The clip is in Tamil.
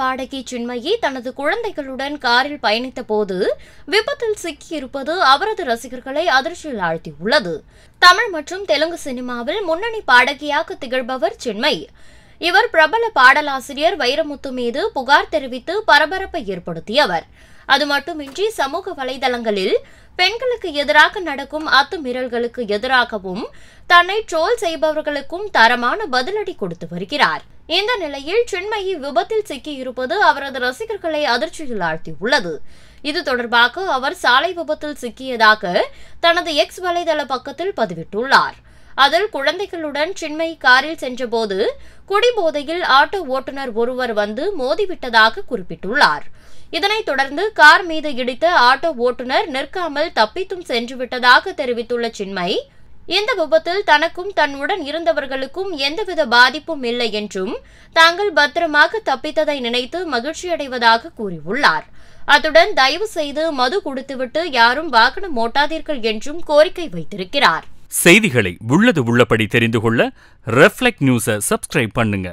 பாடகி சின்மயி தனது குழந்தைகளுடன் காரில் பயணித்த போது விபத்தில் சிக்கியிருப்பது அவரது ரசிகர்களை அதிர்ச்சியில் ஆழ்த்தியுள்ளது தமிழ் மற்றும் தெலுங்கு சினிமாவில் முன்னணி பாடகியாக திகழ்பவர் சின்மை இவர் பிரபல பாடலாசிரியர் வைரமுத்து மீது புகார் தெரிவித்து பரபரப்பை ஏற்படுத்தியவர் அது மட்டுமின்றி சமூக வலைதளங்களில் பெண்களுக்கு எதிராக நடக்கும் அத்துமீறல்களுக்கு எதிராகவும் தன்னை ட்ரோல் செய்பவர்களுக்கும் தரமான பதிலடி கொடுத்து வருகிறார் இந்த நிலையில் சின்மயி விபத்தில் சிக்கியிருப்பது அவரது ரசிகர்களை அதிர்ச்சியில் ஆழ்த்தியுள்ளது இது தொடர்பாக அவர் சாலை விபத்தில் சிக்கியதாக தனது எக்ஸ் வலைதள பக்கத்தில் பதிவிட்டுள்ளார் அதில் குழந்தைகளுடன் சின்மை காரில் சென்றபோது குடிபோதையில் ஆட்டோ ஓட்டுநர் ஒருவர் வந்து மோதிவிட்டதாக குறிப்பிட்டுள்ளார் இதனைத் தொடர்ந்து கார் மீது இடித்த ஆட்டோ ஓட்டுநர் நிற்காமல் தப்பித்தும் சென்றுவிட்டதாக தெரிவித்துள்ள சின்மை இந்த விபத்தில் தனக்கும் தன்னுடன் இருந்தவர்களுக்கும் எந்தவித பாதிப்பும் இல்லை என்றும் தாங்கள் பத்திரமாக தப்பித்ததை நினைத்து மகிழ்ச்சியடைவதாக கூறியுள்ளார் அத்துடன் தயவு செய்து மது குடித்துவிட்டு யாரும் வாகனம் ஓட்டாதீர்கள் என்றும் கோரிக்கை வைத்திருக்கிறார் செய்திகளை உள்ளது உள்ளபடி தெரிந்து கொள்ள ரெஃப்ளெக்ட் நியூஸை சப்ஸ்கிரைப் பண்ணுங்க